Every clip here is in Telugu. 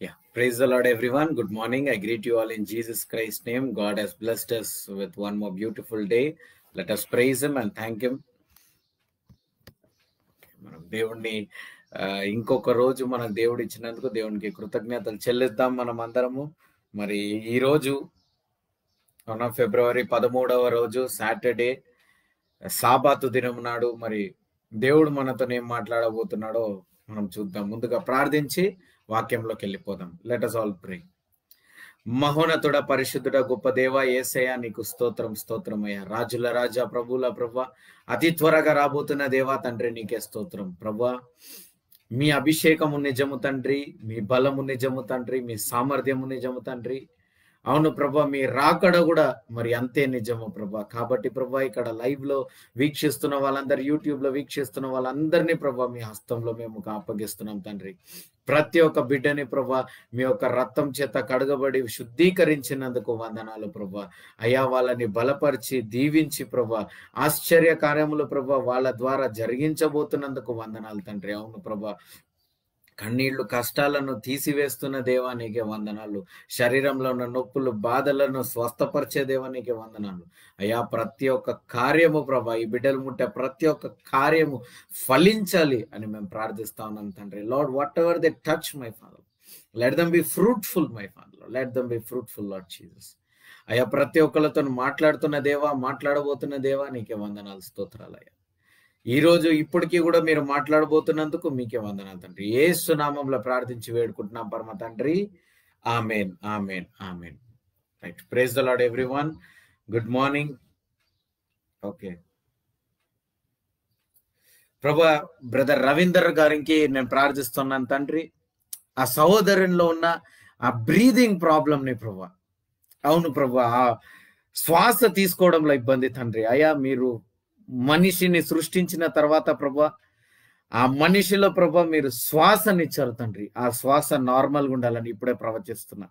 Yeah, praise the Lord, everyone. Good morning. I greet you all in Jesus Christ's name. God has blessed us with one more beautiful day. Let us praise Him and thank Him. మనం దేవుణ్ణి ఇంకొక రోజు మనం దేవుడు ఇచ్చినందుకు దేవునికి కృతజ్ఞతలు చెల్లిద్దాం మనం అందరము మరి ఈరోజు మన ఫిబ్రవరి పదమూడవ రోజు సాటర్డే సాబాతు దినం నాడు మరి దేవుడు మనతో ఏం మాట్లాడబోతున్నాడో మనం చూద్దాం ముందుగా ప్రార్థించి వాక్యంలోకి వెళ్ళిపోదాం లెట్ అస్ ఆల్ ప్రే మహోనతుడ పరిశుద్ధుడ గొప్ప దేవ ఏసయ నీకు స్తోత్రం అయ్యా రాజుల రాజా ప్రభుల ప్రభ అతి త్వరగా రాబోతున్న దేవా తండ్రి నీకే స్తోత్రం ప్రభా మీ అభిషేకము నిజము తండ్రి మీ బలము నిజము తండ్రి మీ సామర్థ్యము నిజము తండ్రి అవును ప్రభా మీ రాకడ కూడా మరి అంతే నిజము ప్రభా కాబట్టి ప్రభా ఇక్కడ లైవ్ లో వీక్షిస్తున్న వాళ్ళందరు యూట్యూబ్ లో వీక్షిస్తున్న వాళ్ళందరినీ ప్రభా మీ హస్తంలో మేము అప్పగిస్తున్నాం తండ్రి ప్రతి ఒక్క బిడ్డని ప్రభా మీ యొక్క రక్తం చేత కడగబడి శుద్ధీకరించినందుకు వందనాలు ప్రభా అయా వాళ్ళని బలపరిచి దీవించి ప్రభా ఆశ్చర్య కార్యములు ప్రభా వాళ్ళ ద్వారా జరిగించబోతున్నందుకు వందనాలు తండ్రి అవును ప్రభా కన్నీళ్లు కష్టాలను తీసివేస్తున్న దేవా నీకే వందనాలు శరీరంలో ఉన్న నొప్పులు బాధలను స్వస్థపరిచే దేవా నీకే వందనాలు అయ్యా ప్రతి ఒక్క కార్యము ప్రభా ఈ బిడ్డలు ముట్టే ప్రతి ఒక్క కార్యము ఫలించాలి అని మేము ప్రార్థిస్తా ఉన్నాం తండ్రి lord whatever they touch my father let them be fruitful my father let them be fruitful lord Jesus అయ్యా ప్రతి ఒక్కళ్ళతో మాట్లాడుతున్న దేవా మాట్లాడబోతున్న దేవా నీకే వందనాలు స్తోత్రాలు అయ్యా ఈరోజు ఇప్పటికీ కూడా మీరు మాట్లాడబోతున్నందుకు మీకే వందనాలు తండ్రి ఏ సునామంలో ప్రార్థించి వేడుకుంటున్నాం పరమ తండ్రి amen amen amen right praise the lord everyone good morning okay ప్రభా బ్రదర్ రవీందర్ గారికి నేను ప్రార్థిస్తున్నాను తండ్రి ఆ సహోదరులో ఉన్న ఆ బ్రీదింగ్ ప్రాబ్లంని ప్రభా అవును ప్రభా ఆ శ్వాస తీసుకోవడంలో ఇబ్బంది తండ్రి అయ్యా మీరు మనిషిని సృష్టించిన తర్వాత ప్రభా ఆ మనిషిలో ప్రభా మీరు శ్వాసనిచ్చారు తండ్రి ఆ శ్వాస నార్మల్గా ఉండాలని ఇప్పుడే ప్రవచిస్తున్నా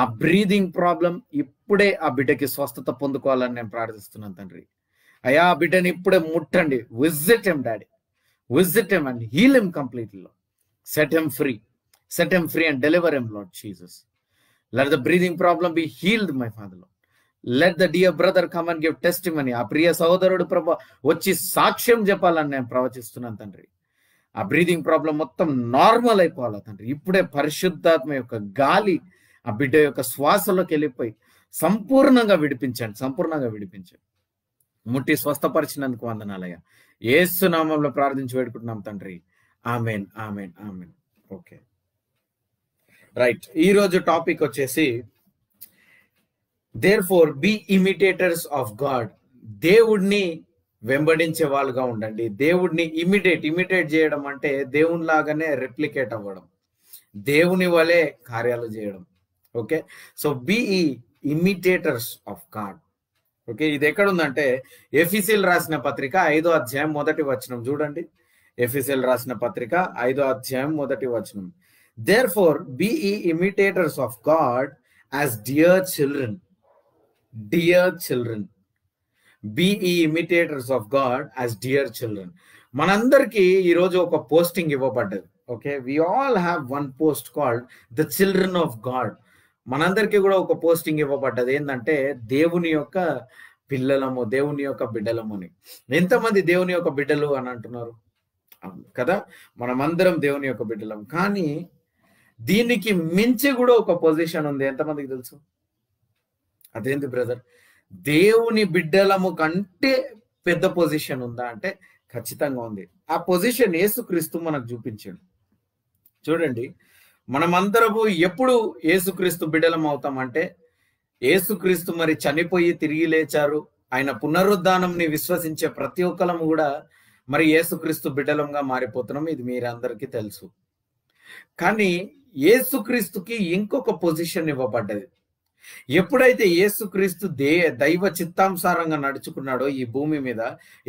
ఆ బ్రీదింగ్ ప్రాబ్లం ఇప్పుడే ఆ బిడ్డకి స్వస్థత పొందుకోవాలని నేను ప్రార్థిస్తున్నాను తండ్రి అయ్యా ఆ బిడ్డని ఇప్పుడే ముట్టండి visit them daddy visit them and heal them కంప్లీట్లో set them free set them free and deliver them lord Jesus let the breathing problem be healed my ఫాదర్లో let the dear brother come and give money ఆ ప్రియ సహోదరుడు ప్రభా వచ్చి సాక్ష్యం చెప్పాలని నేను ప్రవచిస్తున్నాను తండ్రి ఆ బ్రీదింగ్ ప్రాబ్లం మొత్తం నార్మల్ అయిపోవాలి తండ్రి ఇప్పుడే పరిశుద్ధాత్మ యొక్క గాలి ఆ బిడ్డ యొక్క శ్వాసలోకి వెళ్ళిపోయి సంపూర్ణంగా విడిపించండి సంపూర్ణంగా విడిపించండి ముట్టి స్వస్థపరిచినందుకు వందనాలయ్య ఏసు నామంలో ప్రార్థించి వేడుకుంటున్నాం తండ్రి amen amen amen okay right ఈరోజు టాపిక్ వచ్చేసి therefore be imitators of God దేవుడిని వెంబడించే వాళ్ళుగా ఉండండి దేవుడిని ఇమిటేట్ ఇమిటేట్ చేయడం అంటే దేవుని లాగానే రెప్లికేట్ అవ్వడం దేవుని వలె కార్యాలు చేయడం okay so be imitators of God okay ఇది ఎక్కడుందంటే ఎఫీసీల్ రాసిన పత్రిక ఐదో అధ్యాయం మొదటి వచనం చూడండి ఎఫీసీల్ రాసిన పత్రిక ఐదో అధ్యాయం మొదటి వచనం therefore be imitators of God as dear children dear children be imitators of God as dear children మనందరికీ ఈరోజు ఒక పోస్టింగ్ ఇవ్వబడ్డది okay we all have one post called the children of God మనందరికీ కూడా ఒక పోస్టింగ్ ఇవ్వబడ్డది ఏంటంటే దేవుని యొక్క పిల్లలము దేవుని యొక్క బిడ్డలము అని ఎంతమంది దేవుని యొక్క బిడ్డలు అని అంటున్నారు కదా మనమందరం దేవుని యొక్క బిడ్డలం కానీ దీనికి మించి కూడా ఒక పొజిషన్ ఉంది ఎంతమందికి తెలుసు అదేంటి బ్రదర్ దేవుని బిడ్డలము కంటే పెద్ద పొజిషన్ ఉందా అంటే ఖచ్చితంగా ఉంది ఆ పొజిషన్ ఏసుక్రీస్తు మనకు చూపించాడు చూడండి మనమందరము ఎప్పుడు ఏసుక్రీస్తు బిడ్డలం అవుతామంటే ఏసుక్రీస్తు మరి చనిపోయి తిరిగి లేచారు ఆయన పునరుద్ధానంని విశ్వసించే ప్రతి ఒక్కరము కూడా మరి ఏసుక్రీస్తు బిడ్డలంగా మారిపోతున్నాం ఇది మీరందరికీ తెలుసు కానీ ఏసుక్రీస్తుకి ఇంకొక పొజిషన్ ఇవ్వబడ్డది ఎప్పుడైతే ఏసుక్రీస్తు దే దైవ చిత్తాంసారంగా నడుచుకున్నాడో ఈ భూమి మీద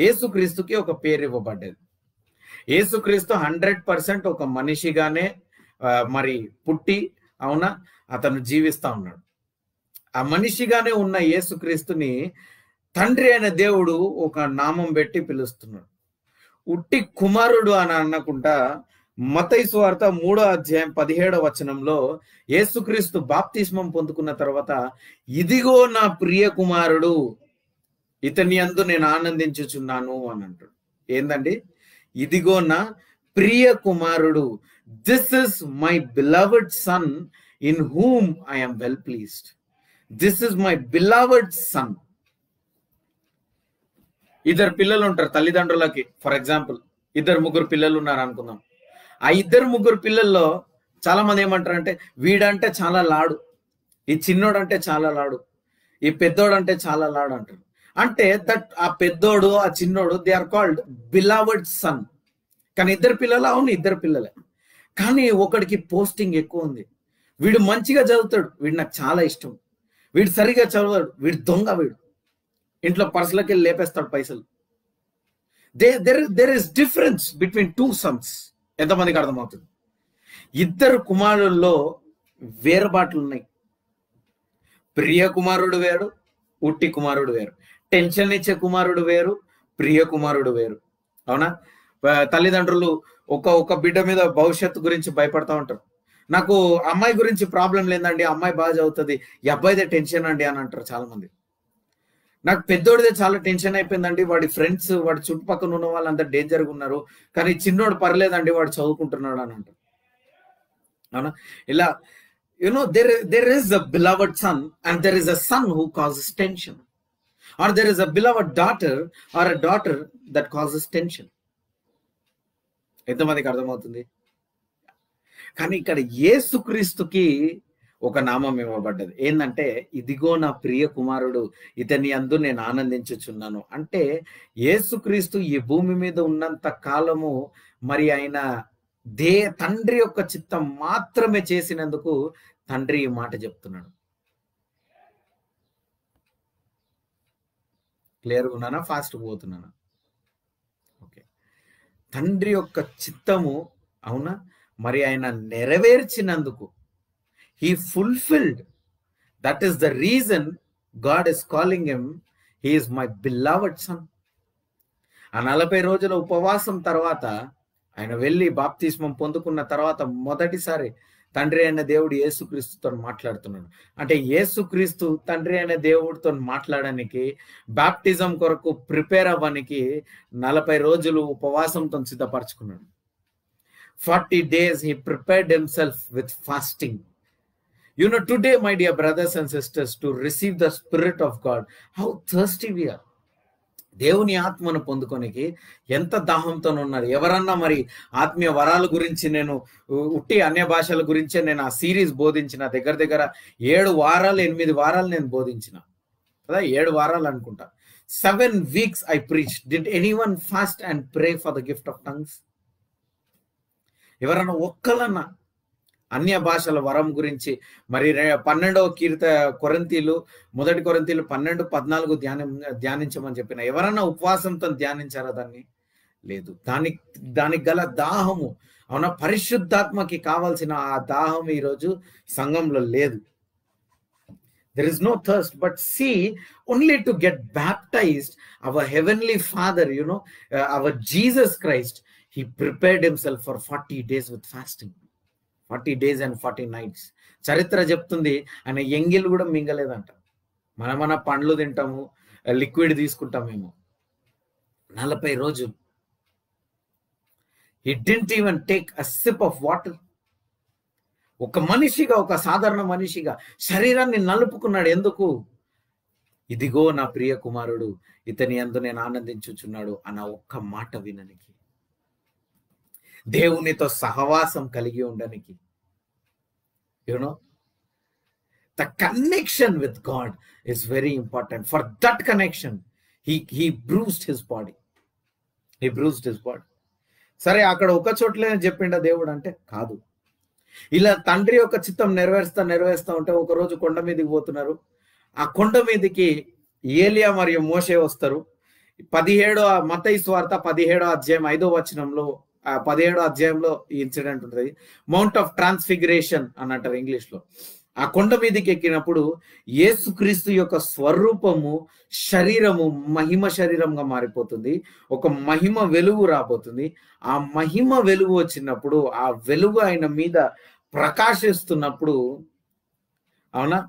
యేసుక్రీస్తుకి ఒక పేరు ఇవ్వబడ్డది ఏసుక్రీస్తు హండ్రెడ్ పర్సెంట్ ఒక మనిషిగానే మరి పుట్టి అవునా అతను జీవిస్తా ఉన్నాడు ఆ మనిషిగానే ఉన్న ఏసుక్రీస్తుని తండ్రి అయిన దేవుడు ఒక నామం పెట్టి పిలుస్తున్నాడు ఉట్టి కుమారుడు అని అనకుండా మతయి వార్త మూడో అధ్యాయం పదిహేడో వచనంలో యేసుక్రీస్తు బాప్తిస్మం పొందుకున్న తర్వాత ఇదిగో నా ప్రియ కుమారుడు ఇతని అందు నేను ఆనందించుచున్నాను అని అంటాడు ఏందండి ఇదిగో నా ప్రియ కుమారుడు this is my beloved son in whom I'm well pleased this is my beloved son ఇద్దరు పిల్లలు ఉంటారు తల్లిదండ్రులకి ఫర్ ఎగ్జాంపుల్ ఇద్దరు ముగ్గురు పిల్లలు ఉన్నారు అనుకుందాం ఆ ఇద్దరు ముగ్గురు పిల్లల్లో చాలా మంది ఏమంటారంటే వీడంటే చాలా లాడు ఈ చిన్నోడంటే చాలా లాడు ఈ పెద్దోడంటే చాలా లాడు అంటారు అంటే దట్ ఆ పెద్దోడు ఆ చిన్నోడు they are called beloved son కానీ ఇద్దరు పిల్లలు అవును ఇద్దరు పిల్లలే కానీ ఒకడికి పోస్టింగ్ ఎక్కువ ఉంది వీడు మంచిగా చదువుతాడు వీడు నాకు చాలా ఇష్టం వీడు సరిగా చదవడు వీడు దొంగ వీడు ఇంట్లో పర్సులకి వెళ్ళి లేపేస్తాడు పైసలు they there there is difference between two sums ఎంతమందికి అర్థమవుతుంది ఇద్దరు కుమారుల్లో వేరుబాట్లు ఉన్నాయి ప్రియ కుమారుడు వేరు ఉట్టి కుమారుడు వేరు టెన్షన్ ఇచ్చే కుమారుడు వేరు ప్రియ కుమారుడు వేరు అవునా తల్లిదండ్రులు ఒక ఒక బిడ్డ మీద భవిష్యత్తు గురించి భయపడతా ఉంటారు నాకు అమ్మాయి గురించి ప్రాబ్లం లేదండి అమ్మాయి బాగా చదువుతుంది ఈ అబ్బాయిదే టెన్షన్ అండి అని అంటారు చాలా మంది నాకు పెద్దోడిదే చాలా టెన్షన్ అయిపోయిందండి వాడి ఫ్రెండ్స్ వాడి చుట్టుపక్కల ఉన్న వాళ్ళు డేంజర్గా ఉన్నారు కానీ చిన్నోడు పర్లేదండి వాడు చదువుకుంటున్నాడు అని అంటారు అవునా ఇలా you know there there is a beloved son and there is a son who causes tension or there is a beloved daughter or a daughter that causes tension ఎంతమందికి అర్థమవుతుంది కానీ ఇక్కడ ఏసుక్రీస్తుకి ఒక నామం ఇవ్వబడ్డది ఏంటంటే ఇదిగో నా ప్రియ కుమారుడు ఇతని అందు నేను ఆనందించుచున్నాను అంటే యేసుక్రీస్తు ఈ భూమి మీద ఉన్నంత కాలము మరి ఆయన దే తండ్రి యొక్క చిత్తం మాత్రమే చేసినందుకు తండ్రి ఈ మాట చెప్తున్నాడు క్లియర్గా ఉన్నానా ఫాస్ట్ పోతున్నానా ఓకే తండ్రి యొక్క చిత్తము అవునా మరి ఆయన నెరవేర్చినందుకు he fulfilled. That is the reason God is calling him, he is my beloved son. ఆ నలభై రోజుల ఉపవాసం తర్వాత ఆయన వెళ్ళి బాప్తిస్మం పొందుకున్న తర్వాత మొదటిసారి తండ్రి అయిన దేవుడు యేసుక్రీస్తుతో మాట్లాడుతున్నాడు అంటే యేసుక్రీస్తు తండ్రి అయిన దేవుడితో మాట్లాడడానికి బాప్టిజం కొరకు ప్రిపేర్ అవ్వడానికి నలభై రోజులు ఉపవాసంతో సిద్ధపరచుకున్నాడు forty days he prepared himself with fasting you know today my dear brothers and sisters to receive the spirit of God how thirsty we are దేవుని ఆత్మను పొందుకోనికి ఎంత దాహంతో ఉన్నారు ఎవరన్నా మరి ఆత్మీయ వరాల గురించి నేను ఉట్టి అన్య భాషల గురించే నేను ఆ సిరీస్ బోధించిన దగ్గర దగ్గర ఏడు వారాలు ఎనిమిది వారాలు నేను బోధించిన కదా ఏడు వారాలు అనుకుంటా seven weeks I preach did anyone fast and pray for the gift of tongues ఎవరన్నా ఒక్కలన్నా అన్య భాషల వరం గురించి మరి పన్నెండవ కీర్త కొరంతీలు మొదటి కొరంతీలు పన్నెండు పద్నాలుగు ధ్యానం ధ్యానించమని చెప్పిన ఎవరన్నా ఉపవాసంతో ధ్యానించారా దాన్ని లేదు దానికి దానికి గల దాహము అవునా పరిశుద్ధాత్మకి కావాల్సిన ఆ దాహం ఈరోజు సంఘంలో లేదు there is no thirst but see only to get baptized our heavenly father you know our Jesus Christ he prepared himself for forty days with fasting forty days and forty nights చరిత్ర చెప్తుంది ఆయన ఎంగిల్ కూడా మింగలేదంట మన మన పండ్లు తింటాము లిక్విడ్ తీసుకుంటాం మేము నలభై రోజులు it didn't even take a sip of water ఒక మనిషిగా ఒక సాధారణ మనిషిగా శరీరాన్ని నలుపుకున్నాడు ఎందుకు ఇదిగో నా ప్రియ కుమారుడు ఇతని ఎందు నేను ఆనందించుచున్నాడు అన్న ఒక్క మాట విననికి దేవునితో సహవాసం కలిగి ఉండడానికి you know the connection with God is very important for that connection he he bruised his body he bruised his body సరే అక్కడ ఒక చోట్లే చెప్పిండ దేవుడు అంటే కాదు ఇలా తండ్రి యొక్క చిత్తం నెరవేరుస్తా నెరవేరుస్తా ఉంటే ఒకరోజు కొండ మీదకి పోతున్నారు ఆ కొండ మీదకి ఏలియా మరియు మోషే వస్తారు పదిహేడో మతైస్ వార్త పదిహేడో అధ్యాయం ఐదో వచనంలో పదిహేడో అధ్యాయంలో ఈ ఇన్సిడెంట్ ఉంటుంది మౌంట్ ఆఫ్ ట్రాన్స్ఫిగరేషన్ అని అంటారు ఇంగ్లీష్ లో ఆ కొండ మీదకి ఎక్కినప్పుడు యేసుక్రీస్తు యొక్క స్వరూపము శరీరము మహిమ శరీరంగా మారిపోతుంది ఒక మహిమ వెలుగు రాబోతుంది ఆ మహిమ వెలుగు వచ్చినప్పుడు ఆ వెలుగు ఆయన మీద ప్రకాశిస్తున్నప్పుడు అవునా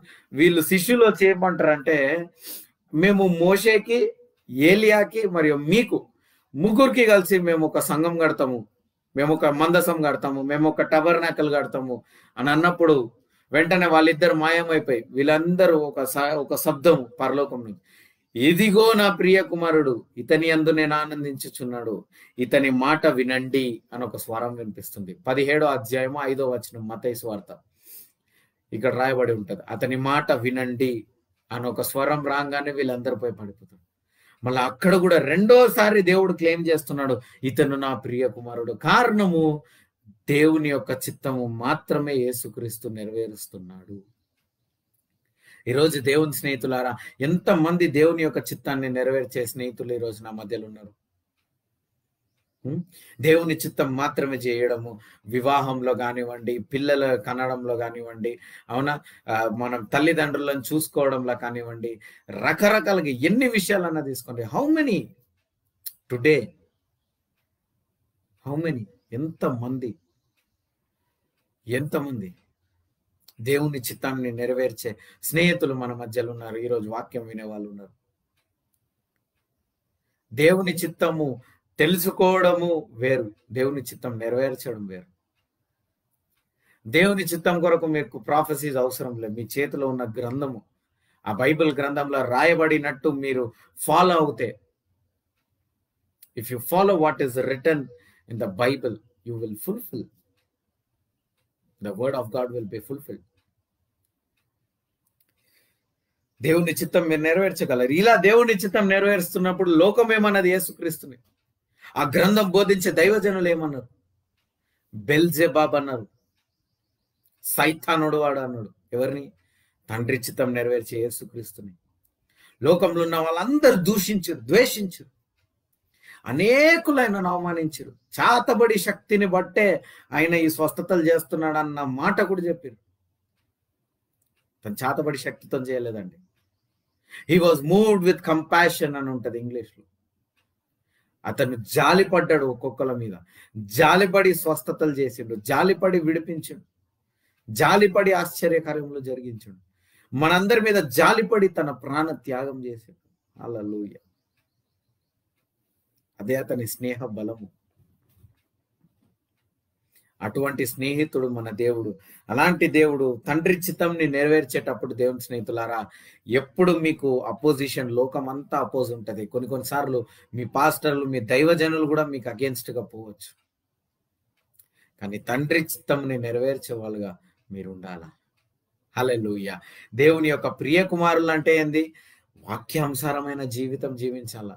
వీళ్ళు శిష్యులు చేయమంటారంటే మేము మోషేకి ఏలియాకి మరియు మీకు ముగ్గురికి కలిసి మేము ఒక సంఘం కడతాము మేము ఒక మందసం కడతాము మేము ఒక టబర్నాకల్ కడతాము అని అన్నప్పుడు వెంటనే వాళ్ళిద్దరు మాయమైపోయి వీళ్ళందరూ ఒక ఒక శబ్దం పరలోకం నుంచి ఇదిగో నా ప్రియ కుమారుడు ఇతని అందు నేను ఆనందించుచున్నాడు ఇతని మాట వినండి అని ఒక స్వరం వినిపిస్తుంది పదిహేడో అధ్యాయము ఐదో వచ్చిన మతై వార్త ఇక్కడ రాయబడి ఉంటది అతని మాట వినండి అని ఒక స్వరం రాగానే వీళ్ళందరూ పోయి పడిపోతారు మళ్ళీ అక్కడ కూడా రెండోసారి దేవుడు క్లెయిమ్ చేస్తున్నాడు ఇతను నా ప్రియ కుమారుడు కారణము దేవుని యొక్క చిత్తము మాత్రమే యేసుక్రీస్తు నెరవేరుస్తున్నాడు ఈరోజు దేవుని స్నేహితులారా ఎంతమంది దేవుని యొక్క చిత్తాన్ని నెరవేర్చే స్నేహితులు ఈరోజు నా మధ్యలో ఉన్నారు దేవుని చిత్తం మాత్రమే చేయడము వివాహంలో కానివ్వండి పిల్లల కనడంలో కానివ్వండి అవునా మనం తల్లిదండ్రులను చూసుకోవడంలో కానివ్వండి రకరకాలుగా ఎన్ని విషయాలన్నా తీసుకోండి how many today how many ఎంతమంది ఎంతమంది దేవుని చిత్తాన్ని నెరవేర్చే స్నేహితులు మన మధ్యలో ఉన్నారు ఈరోజు వాక్యం వినే వాళ్ళు ఉన్నారు దేవుని చిత్తము తెలుసుకోవడము వేరు దేవుని చిత్తం నెరవేర్చడం వేరు దేవుని చిత్తం కొరకు మీకు ప్రాఫెసీస్ అవసరం లేదు మీ చేతిలో ఉన్న గ్రంథము ఆ బైబిల్ గ్రంథంలో రాయబడినట్టు మీరు ఫాలో అవుతే if you follow what is written in the Bible you will fulfil the word of God will be fulfil దేవుని చిత్తం మీరు నెరవేర్చగలరు ఇలా దేవుని చిత్తం నెరవేరుస్తున్నప్పుడు లోకం ఏమన్నది యేసుక్రీస్తుని ఆ గ్రంథం బోధించే దైవజనులు ఏమన్నారు బెల్జెబాబ్ అన్నారు సైతానుడు వాడు అన్నాడు ఎవరిని తండ్రి చిత్తం నెరవేర్చే యేసుక్రీస్తుని లోకంలో ఉన్న వాళ్ళందరూ దూషించరు ద్వేషించరు అనేకులు ఆయన అవమానించరు చాతబడి శక్తిని బట్టే ఆయన ఈ స్వస్థతలు చేస్తున్నాడు అన్న మాట కూడా చెప్పారు తను చాతబడి శక్తితో చేయలేదండి he was moved with compassion అని ఉంటుంది ఇంగ్లీష్లో అతను జాలిపడ్డాడు ఒక్కొక్కల మీద జాలిపడి స్వస్థతలు చేసిండు జాలిపడి విడిపించిండు జాలిపడి ఆశ్చర్యకార్యములు జరిగించాడు మనందరి మీద జాలిపడి తన ప్రాణ త్యాగం చేసాడు అలా అదే అతని స్నేహ బలము అటువంటి స్నేహితుడు మన దేవుడు అలాంటి దేవుడు తండ్రి చిత్తంని నెరవేర్చేటప్పుడు దేవుని స్నేహితులారా ఎప్పుడు మీకు అపోజిషన్ లోకం అంతా అపోజ్ ఉంటుంది కొన్ని కొన్నిసార్లు మీ పాస్టర్లు మీ దైవజనులు కూడా మీకు అగేన్స్ట్గా పోవచ్చు కానీ తండ్రి చిత్తంని నెరవేర్చే వాళ్ళుగా మీరు ఉండాలా హలెలుయ్య దేవుని యొక్క ప్రియ కుమారులు అంటే ఏంది వాక్యానుసారమైన జీవితం జీవించాలా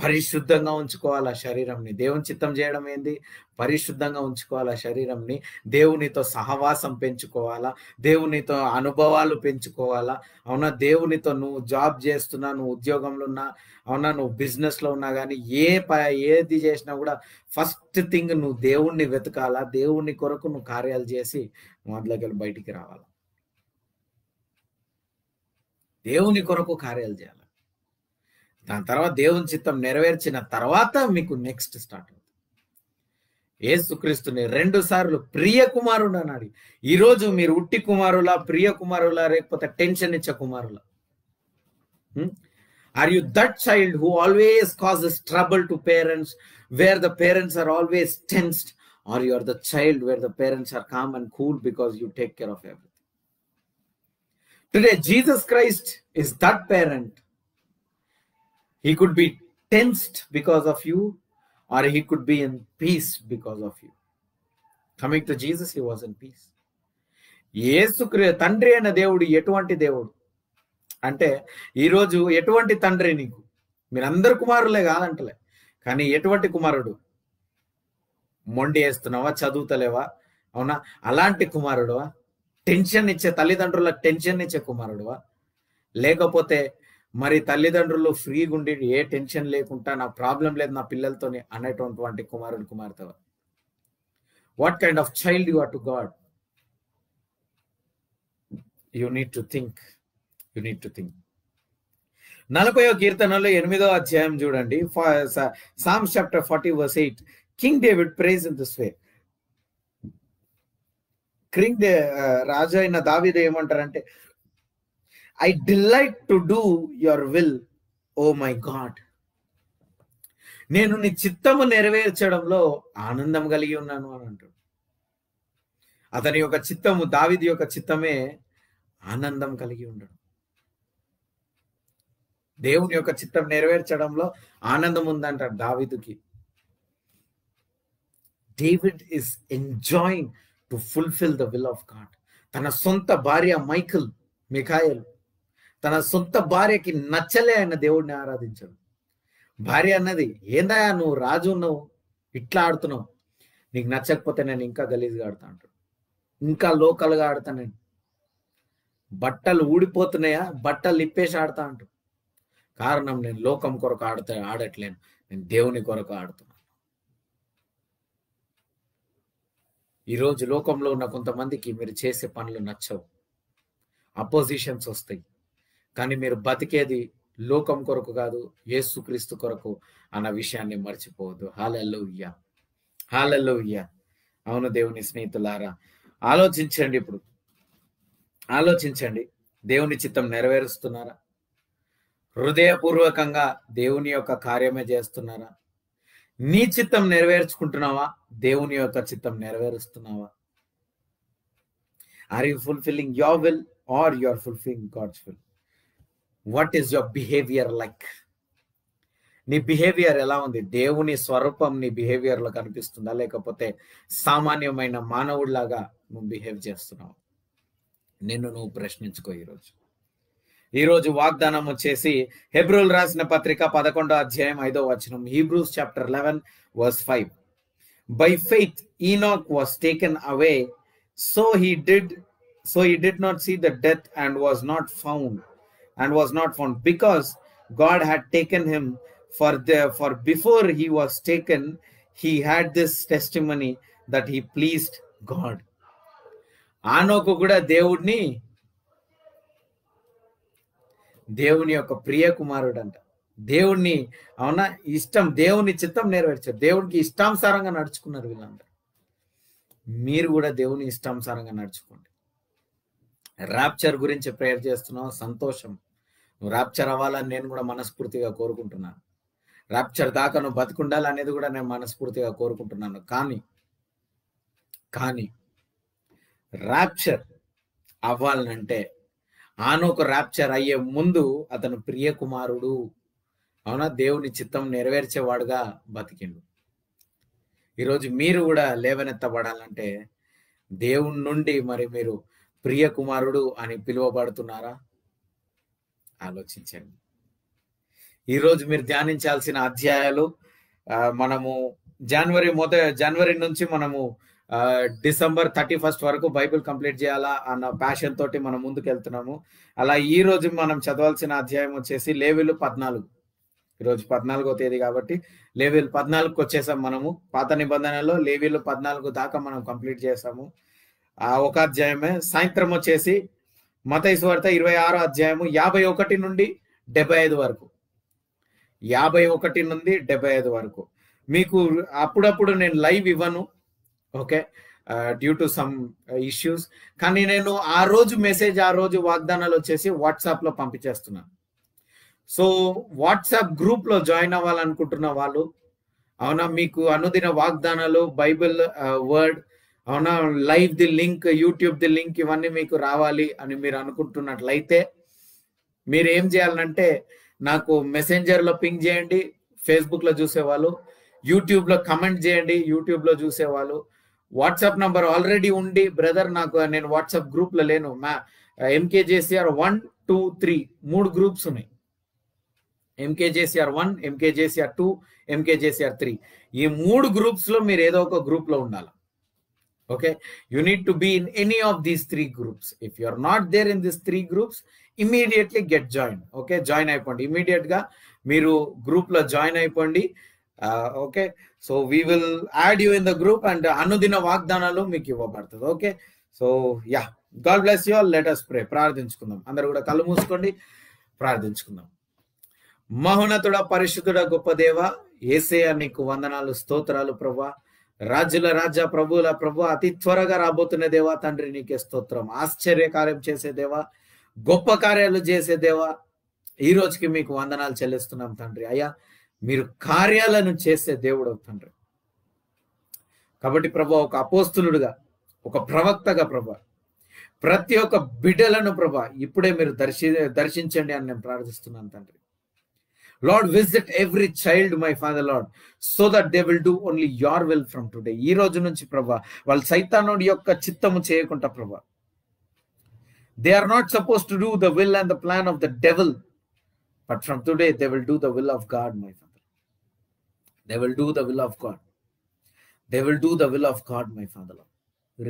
పరిశుద్ధంగా ఉంచుకోవాలా శరీరంని దేవుని చిత్తం చేయడం ఏంది పరిశుద్ధంగా ఉంచుకోవాలా శరీరంని దేవునితో సహవాసం పెంచుకోవాలా దేవునితో అనుభవాలు పెంచుకోవాలా అవునా దేవునితో నువ్వు జాబ్ చేస్తున్నా నువ్వు ఉద్యోగంలో ఉన్నా అవునా నువ్వు బిజినెస్లో ఉన్నా కానీ ఏ ప ఏది చేసినా కూడా ఫస్ట్ థింగ్ నువ్వు దేవుణ్ణి వెతకాలా దేవుని కొరకు నువ్వు కార్యాలు చేసి నువ్వు బయటికి రావాలా దేవుని కొరకు కార్యాలు చేయాలి దాని తర్వాత దేవుని చిత్తం నెరవేర్చిన తర్వాత మీకు నెక్స్ట్ స్టార్ట్ అవుతుంది ఏసుక్రీస్తుని రెండు సార్లు ప్రియ కుమారుడు అన్నాడు ఈరోజు మీరు ఉట్టి కుమారులా ప్రియ కుమారులా లేకపోతే టెన్షన్ ఇచ్చే కుమారులా are you that child who always causes trouble to parents where the parents are always tensed or you are the child where the parents are calm and cool because you take care of everything today Jesus Christ is that parent He could be tensed because of you, or he could be in peace because of you. Coming to Jesus he was in peace Yesu తండ్రి అయిన దేవుడు ఎటువంటి దేవుడు అంటే ఈరోజు ఎటువంటి తండ్రి నీకు మీరందరు కుమారులే కాదంటలే కానీ ఎటువంటి కుమారుడు మొండి వేస్తున్నావా చదువుతలేవా అవునా అలాంటి కుమారుడువా టెన్షన్ ఇచ్చే తల్లిదండ్రుల టెన్షన్ ఇచ్చే కుమారుడువా లేకపోతే మరి తల్లిదండ్రులు ఫ్రీగా ఉండి ఏ టెన్షన్ లేకుండా నా ప్రాబ్లం లేదు నా పిల్లలతోని అనేటటువంటి కుమారుడు కుమార్తె what kind of child you are to God you need to think you need to think నలభై కీర్తనలో ఎనిమిదో అధ్యాయం చూడండి Psalms chapter forty verse eight King David praise in this way క్రింగ్ రాజు అయిన దావిద ఏమంటారంటే I delight to do your will O my God నేను నీ చిత్తము నెరవేర్చడంలో ఆనందం కలిగి ఉన్నాను అని అంటాడు అతని యొక్క చిత్తము దావిది యొక్క చిత్తమే ఆనందం కలిగి ఉండడం దేవుని యొక్క చిత్తం నెరవేర్చడంలో ఆనందం ఉందంటాడు దావిదుకి David is enjoying to fulfil the will of God తన సొంత భార్య మైకిల్ మిఖాయల్ తన సొంత భార్యకి నచ్చలే ఆయన దేవుడిని ఆరాధించాడు భార్య అన్నది ఏందా నువ్వు రాజు ఉన్నావు ఇట్లా ఆడుతున్నావు నీకు నచ్చకపోతే నేను ఇంకా గలీజ్గా ఆడుతా అంటాడు ఇంకా లోకల్గా ఆడతా నేను బట్టలు ఊడిపోతున్నాయా బట్టలు ఇప్పేసి ఆడతా అంటాడు కారణం నేను లోకం కొరకు ఆడతా ఆడట్లేను నేను దేవుని కొరకు ఆడుతున్నాను ఈరోజు లోకంలో ఉన్న కొంతమందికి మీరు చేసే పనులు నచ్చవు అపోజిషన్స్ వస్తాయి కానీ మీరు బతికేది లోకం కొరకు కాదు యేసుక్రీస్తు కొరకు అన్న విషయాన్ని మర్చిపోవద్దు హాలెల్లో హాలల్లోయ్య అవును దేవుని స్నేహితులారా ఆలోచించండి ఇప్పుడు ఆలోచించండి దేవుని చిత్తం నెరవేరుస్తున్నారా హృదయపూర్వకంగా దేవుని యొక్క కార్యమే చేస్తున్నారా నీ చిత్తం నెరవేర్చుకుంటున్నావా దేవుని యొక్క చిత్తం నెరవేరుస్తున్నావా are you fulfilling your will are you are fulfilling God's will what is your behaviour like నీ బిహేవియర్ ఎలా ఉంది దేవుని స్వరూపం నీ బిహేవియర్లో కనిపిస్తుందా లేకపోతే సామాన్యమైన మానవుడిలాగా నువ్వు బిహేవ్ చేస్తున్నావు నిన్ను నువ్వు ప్రశ్నించుకో ఈరోజు ఈరోజు వాగ్దానం వచ్చేసి హెబ్రూల్ రాసిన పత్రిక పదకొండో అధ్యాయం ఐదో వచనం Hebrews chapter eleven verse five by faith Enoch was taken away so he did so he did not see the death and was not found and was not found because God had taken him for the for before he was taken he had this testimony that he pleased God ఆనోకు కూడా దేవుడిని దేవుని యొక్క ప్రియ కుమారుడు అంట దేవుణ్ణి అవునా ఇష్టం దేవుని చిత్తం నెరవేర్చారు దేవుడికి ఇష్టానుసారంగా నడుచుకున్నారు వీళ్ళందరూ మీరు కూడా దేవుని ఇష్టానుసారంగా నడుచుకోండి ర్యాప్చర్ గురించి ప్రేయర్ చేస్తున్నాం సంతోషం ర్యాప్చర్ అవ్వాలని నేను కూడా మనస్ఫూర్తిగా కోరుకుంటున్నాను ర్యాప్చర్ దాకా నువ్వు బతికుండాలనేది అనేది కూడా నేను మనస్ఫూర్తిగా కోరుకుంటున్నాను కానీ కానీ ర్యాప్చర్ అవ్వాలనంటే ఆనొక ర్యాప్చర్ అయ్యే ముందు అతను ప్రియ కుమారుడు అవునా దేవుని చిత్తం నెరవేర్చేవాడుగా బతికిండు ఈరోజు మీరు కూడా లేవనెత్తబడాలంటే దేవుని నుండి మరి మీరు ప్రియ కుమారుడు అని పిలువబడుతున్నారా ఆలోచించండి ఈరోజు మీరు ధ్యానించాల్సిన అధ్యాయాలు మనము జనవరి మొద జనవరి నుంచి మనము డిసెంబర్ థర్టీ ఫస్ట్ వరకు బైబిల్ కంప్లీట్ చేయాలా అన్న ప్యాషన్ తోటి మనం ముందుకు వెళ్తున్నాము అలా ఈ రోజు మనం చదవాల్సిన అధ్యాయం వచ్చేసి లేవెల్ పద్నాలుగు ఈరోజు పద్నాలుగో తేదీ కాబట్టి లేవెల్ పద్నాలుగుకి వచ్చేసాం మనము పాత నిబంధనలో లేవెల్ పద్నాలుగు దాకా మనం కంప్లీట్ చేసాము ఆ ఒక అధ్యాయమే సాయంత్రం వచ్చేసి మతైస్వార్త ఇరవై ఆరో అధ్యాయము యాభై ఒకటి నుండి డెబ్బై ఐదు వరకు యాభై ఒకటి నుండి డెబ్బై ఐదు వరకు మీకు అప్పుడప్పుడు నేను లైవ్ ఇవ్వను okay due to some issues కానీ నేను ఆ రోజు మెసేజ్ ఆ రోజు వాగ్దానాలు వచ్చేసి వాట్సాప్లో పంపించేస్తున్నాను సో వాట్సాప్ గ్రూప్లో జాయిన్ అవ్వాలనుకుంటున్న వాళ్ళు అవునా మీకు అనుదిన వాగ్దానాలు బైబిల్ వర్డ్ అవునా live the link YouTube the link ఇవన్నీ మీకు రావాలి అని మీరు అనుకుంటున్నట్లయితే మీరు ఏం చేయాలంటే నాకు లో పింక్ చేయండి ఫేస్బుక్లో చూసేవాళ్ళు యూట్యూబ్లో కమెంట్ చేయండి యూట్యూబ్లో చూసేవాళ్ళు వాట్సాప్ నంబర్ ఆల్రెడీ ఉండి బ్రదర్ నాకు నేను వాట్సాప్ గ్రూప్లో లేను మా ఎంకేజేసీఆర్ వన్ టూ త్రీ మూడు గ్రూప్స్ ఉన్నాయి MKJCR one MKJCR two MKJCR three ఈ మూడు గ్రూప్స్లో మీరు ఏదో ఒక గ్రూప్లో ఉండాలి okay you need to be in any of these three groups if you're not there in these three groups immediately get join okay join అయిపోండి ఇమీడియట్గా మీరు గ్రూప్లో జాయిన్ అయిపోండి okay so we will add you in the group and అనుదిన వాగ్దానాలు మీకు ఇవ్వబడుతుంది okay so ya God bless you all let us pray ప్రార్థించుకుందాం అందరు కూడా కళ్ళు మూసుకోండి ప్రార్థించుకుందాం మహోన్నతుడ పరిశుద్ధుడ గొప్ప దేవ ఏసే నీకు వందనాలు స్తోత్రాలు ప్రభా రాజుల రాజా ప్రభువుల ప్రభు అతి త్వరగా రాబోతున్న దేవా తండ్రి నీకే స్తోత్రం ఆశ్చర్య కార్యం చేసే దేవా గొప్ప కార్యాలు చేసే దేవా ఈ రోజుకి మీకు వందనాలు చెల్లిస్తున్నాం తండ్రి అయ్యా మీరు కార్యాలను చేసే దేవుడు తండ్రి కాబట్టి ప్రభా ఒక అపోస్తులుడుగా ఒక ప్రవక్తగా ప్రభా ప్రతి ఒక్క బిడ్డలను ప్రభా ఇప్పుడే మీరు దర్శి దర్శించండి అని నేను ప్రార్థిస్తున్నాను తండ్రి lord visit every child my father lord so that they will do only your will from today ఈ రోజు నుంచి ప్రభా వాళ్ళు సైతానుడి యొక్క చిత్తము చేయకుండా ప్రభా they are not suppose to do the will and the plan of the devil but from today they will do the will of God my father they will do the will of God they will do the will of God my father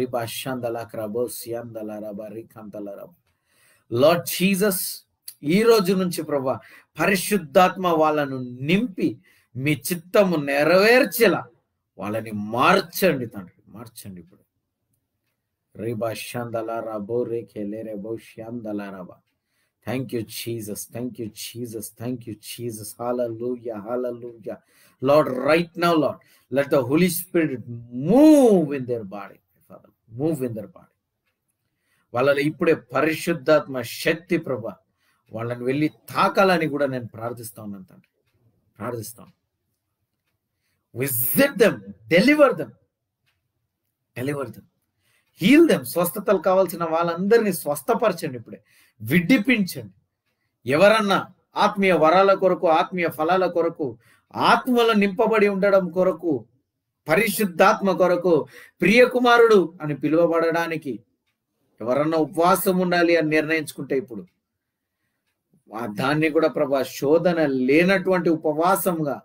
రిబా షందల క్రబో శ్యాందల రబా రికంతల రబా లార్డ్ జీసస్ ఈ రోజు నుంచి ప్రభా పరిశుద్ధాత్మ వాళ్ళను నింపి మీ చిత్తము నెరవేర్చేలా వాళ్ళని మార్చండి తండ్రి మార్చండి ఇప్పుడు రే బా శాందలారా బో రే బో శాందలారాబా thank you Jesus thank you Jesus thank you Jesus hallelujah hallelujah lord right now lord let the holy spirit move in their body move in their body వాళ్ళలో ఇప్పుడే పరిశుద్ధాత్మ శక్తి ప్రభా వాళ్ళని వెళ్ళి తాకాలని కూడా నేను ప్రార్థిస్తా ఉన్నాను తండ్రి ప్రార్థిస్తాను visit them deliver them deliver them heal them స్వస్థతలు కావాల్సిన వాళ్ళందరినీ స్వస్థపరచండి ఇప్పుడే విడిపించండి ఎవరన్నా ఆత్మీయ వరాల కొరకు ఆత్మీయ ఫలాల కొరకు ఆత్మలో నింపబడి ఉండడం కొరకు పరిశుద్ధాత్మ కొరకు ప్రియకుమారుడు అని పిలువబడడానికి ఎవరన్నా ఉపవాసం ఉండాలి అని నిర్ణయించుకుంటే ఇప్పుడు దాన్ని కూడా ప్రభా శోధన లేనటువంటి ఉపవాసంగా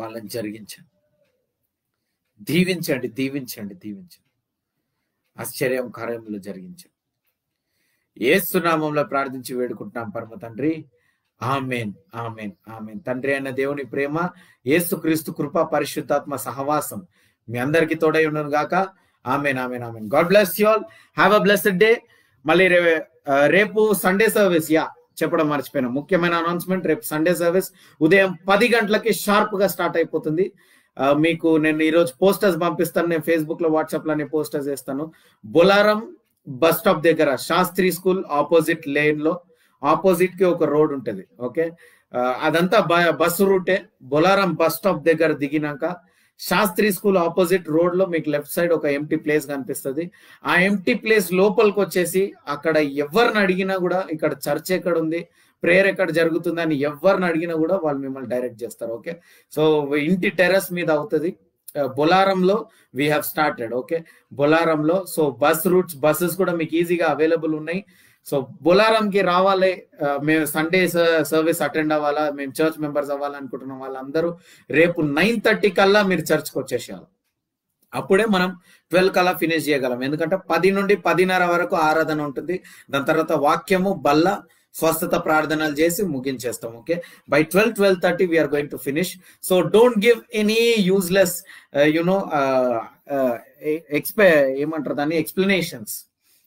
వాళ్ళని జరిగించండి దీవించండి దీవించండి దీవించండి ఆశ్చర్యం కార్యంలో జరిగించండి ఏసునామంలో ప్రార్థించి వేడుకుంటున్నాం పరమ తండ్రి ఆమెన్ ఆమెన్ ఆమెన్ తండ్రి అయిన దేవుని ప్రేమ ఏసు క్రీస్తు కృప పరిశుద్ధాత్మ సహవాసం మీ అందరికీ తోడై ఉండను గాక amen amen amen God bless you all have a blessed day మళ్ళీ రేపు సండే సర్వీస్ యా చెప్పడం మర్చిపోయినా ముఖ్యమైన అనౌన్స్మెంట్ రేపు సండే సర్వీస్ ఉదయం పది గంటలకి షార్ప్ గా స్టార్ట్ అయిపోతుంది మీకు నేను ఈరోజు పోస్టర్స్ పంపిస్తాను నేను ఫేస్బుక్ లో వాట్సాప్ లో పోస్టర్స్ వేస్తాను బొలారం బస్ స్టాప్ దగ్గర శాస్త్రి స్కూల్ ఆపోజిట్ లేన్ లో ఆపోజిట్ కి ఒక రోడ్ ఉంటది ఓకే అదంతా బస్ రూటే బొలారం బస్ స్టాప్ దగ్గర దిగినాక శాస్త్రి స్కూల్ ఆపోజిట్ రోడ్ లో మీకు లెఫ్ట్ సైడ్ ఒక ఎంటీ ప్లేస్ కనిపిస్తుంది ఆ ఎంటీ ప్లేస్ లోపలికి వచ్చేసి అక్కడ ఎవరిని అడిగినా కూడా ఇక్కడ చర్చ్ ఎక్కడ ఉంది ప్రేయర్ ఎక్కడ జరుగుతుంది అని ఎవరిని అడిగినా కూడా వాళ్ళు మిమ్మల్ని డైరెక్ట్ చేస్తారు ఓకే సో ఇంటి టెర్రస్ మీద అవుతుంది uh, బొలారంలో వీ హ్యావ్ స్టార్టెడ్ ఓకే బొలారంలో సో బస్ రూట్స్ బస్సెస్ కూడా మీకు ఈజీగా అవైలబుల్ ఉన్నాయి సో కి రావాలి మేము సండే సర్వీస్ అటెండ్ అవ్వాలా మేము చర్చ్ మెంబర్స్ అవ్వాలనుకుంటున్న వాళ్ళందరూ రేపు నైన్ థర్టీ కల్లా మీరు చర్చ్కి వచ్చేసేయాలి అప్పుడే మనం ట్వెల్వ్ కల్లా ఫినిష్ చేయగలం ఎందుకంటే పది నుండి పదిన్నర వరకు ఆరాధన ఉంటుంది దాని తర్వాత వాక్యము బల్ల స్వస్థత ప్రార్థనలు చేసి ముగించేస్తాం okay by twelve twelve thirty we're going to finish so don't give any useless you know ఎక్స్పె ఏమంటారు దాన్ని ఎక్స్ప్లెనేషన్స్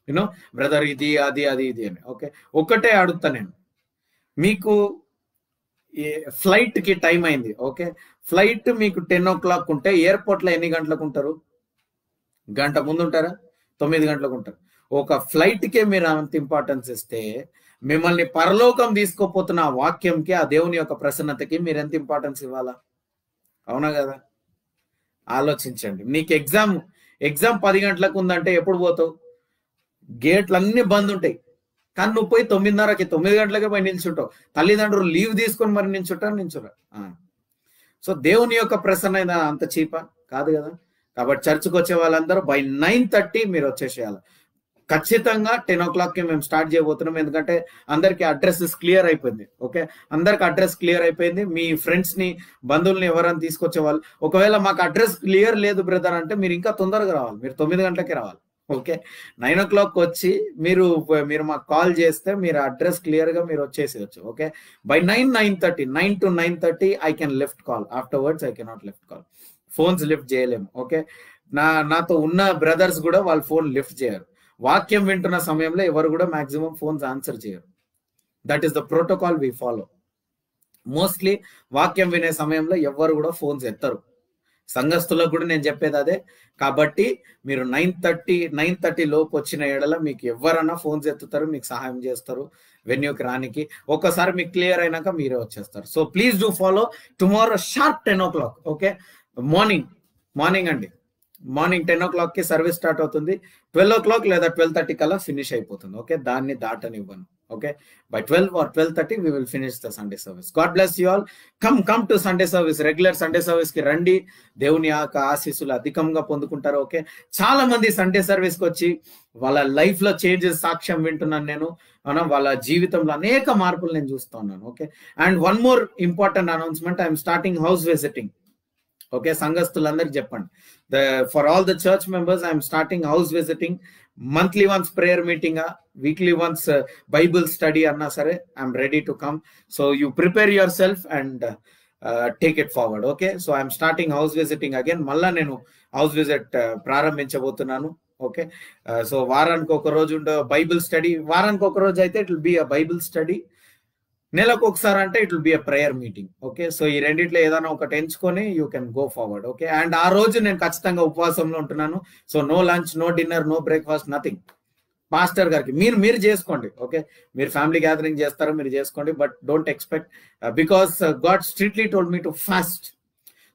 యూనో బ్రదర్ ఇది అది అది ఇది అని ఓకే ఒక్కటే అడుగుతా నేను మీకు ఫ్లైట్కి టైం అయింది ఓకే ఫ్లైట్ మీకు టెన్ ఓ క్లాక్ ఉంటే ఎయిర్పోర్ట్లో ఎన్ని గంటలకు ఉంటారు గంట ముందు ఉంటారా తొమ్మిది గంటలకు ఉంటారు ఒక ఫ్లైట్కే మీరు అంత ఇంపార్టెన్స్ ఇస్తే మిమ్మల్ని పరలోకం తీసుకోపోతున్న ఆ వాక్యంకి ఆ దేవుని యొక్క ప్రసన్నతకి మీరు ఎంత ఇంపార్టెన్స్ ఇవ్వాలా అవునా కదా ఆలోచించండి నీకు ఎగ్జామ్ ఎగ్జామ్ పది గంటలకు ఉందంటే ఎప్పుడు పోతావు గేట్లు అన్ని బంద్ ఉంటాయి కానీ నువ్వు పోయి తొమ్మిదిన్నరకి తొమ్మిది గంటలకే పోయి నిల్చుంటావు తల్లిదండ్రులు లీవ్ తీసుకొని మరి నిల్చుంటారు నిల్చురా సో దేవుని యొక్క ప్రసన్న అయినా అంత చీప కాదు కదా కాబట్టి చర్చ్కి వచ్చే వాళ్ళందరూ బై నైన్ థర్టీ మీరు వచ్చేసేయాలి ఖచ్చితంగా టెన్ ఓ క్లాక్కి మేము స్టార్ట్ చేయబోతున్నాం ఎందుకంటే అందరికి అడ్రస్ క్లియర్ అయిపోయింది ఓకే అందరికి అడ్రస్ క్లియర్ అయిపోయింది మీ ఫ్రెండ్స్ని బంధువుల్ని ఎవరైనా తీసుకొచ్చే వాళ్ళు ఒకవేళ మాకు అడ్రస్ క్లియర్ లేదు బ్రదర్ అంటే మీరు ఇంకా తొందరగా రావాలి మీరు తొమ్మిది గంటలకి రావాలి ఓకే నైన్ ఓ క్లాక్ వచ్చి మీరు మీరు మాకు కాల్ చేస్తే మీరు అడ్రస్ క్లియర్ గా మీరు వచ్చేసేయచ్చు okay by nine nine thirty nine to nine thirty I can lift call afterwards I cannot lift call phones lift చేయలేము ఓకే నా నాతో ఉన్న బ్రదర్స్ కూడా వాళ్ళు ఫోన్ లిఫ్ట్ చేయరు వాక్యం వింటున్న సమయంలో ఎవరు కూడా మాక్సిమం ఫోన్స్ ఆన్సర్ చేయరు that is the protocol we follow mostly వాక్యం వినే సమయంలో ఎవరు కూడా ఫోన్స్ ఎత్తరు సంఘస్థులకు కూడా నేను చెప్పేది అదే కాబట్టి మీరు నైన్ థర్టీ నైన్ థర్టీ లోపు వచ్చిన ఏడల మీకు ఎవరన్నా ఫోన్స్ ఎత్తుతారు మీకు సహాయం చేస్తారు వెన్యూకి రానికి ఒక్కసారి మీకు క్లియర్ అయినాక మీరే వచ్చేస్తారు so please do follow tomorrow sharp ten o'clock okay morning morning అండి మార్నింగ్ టెన్ ఓ క్లాక్కి సర్వీస్ స్టార్ట్ అవుతుంది ట్వెల్వ్ ఓ క్లాక్ లేదా ట్వెల్వ్ థర్టీ కల్లా ఫినిష్ అయిపోతుంది ఓకే దాన్ని దాటనివ్వను okay by 12 or 12:30 we will finish the sunday service god bless you all come come to sunday service regular Sunday service కి రండి దేవుని యొక్క ఆశీస్సులు అధికంగా పొందుకుంటారు ఓకే చాలా మంది సండే సర్వీస్ కి వచ్చి వాళ్ళ లైఫ్ లో చేంజెస్ సాక్ష్యం వింటున్నాను నేను అవునా వాళ్ళ జీవితంలో అనేక మార్పులు నేను చూస్తా ఉన్నాను okay and one more important announcement I'm starting house visiting okay సంఘస్థులందరికి చెప్పండి the for all the church members I'm starting house visiting monthly once prayer meeting weekly once Bible study ಅನ್ನ ಸರಿ I am ready to come so you prepare yourself and take it forward okay so I'm starting house visiting again మళ్ళీ నేను హౌస్ విజిట్ ప్రారంభించబోతున్నాను ఓకే సో వారానికి ఒక రోజు బైబిల్ స్టడీ వారానికి ఒక రోజు అయితే it will be a Bible study నెలకు ఒకసారి అంటే it will be a prayer meeting okay so ఈ రెండిట్లో ఏదైనా ఒకటి ఎంచుకొని you can go forward okay and ఆ రోజు నేను ఖచ్చితంగా ఉపవాసంలో ఉంటున్నాను so no lunch no dinner no breakfast nothing master గారికి మీరు మీరు చేసుకోండి ఓకే మీరు ఫ్యామిలీ గ్యాదరింగ్ చేస్తారో మీరు చేసుకోండి but don't expect because God strictly told me to fast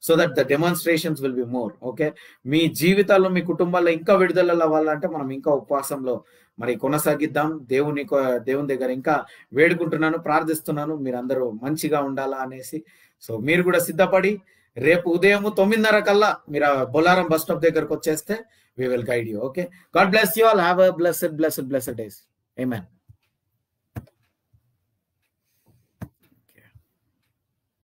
so that the demonstrations will be more okay మీ జీవితాల్లో మీ కుటుంబాల్లో ఇంకా విడుదల అవ్వాలంటే మనం ఇంకా ఉపవాసంలో మరి కొనసాగిద్దాం దేవుని దేవుని దగ్గర ఇంకా వేడుకుంటున్నాను ప్రార్థిస్తున్నాను మీరందరూ మంచిగా ఉండాలా అనేసి సో మీరు కూడా సిద్ధపడి రేపు ఉదయం తొమ్మిదిన్నర కల్లా మీరు బొల్లారం బస్ స్టాప్ దగ్గరకు వచ్చేస్తే we will guide you okay God bless you all have a blessed blessed blessed days A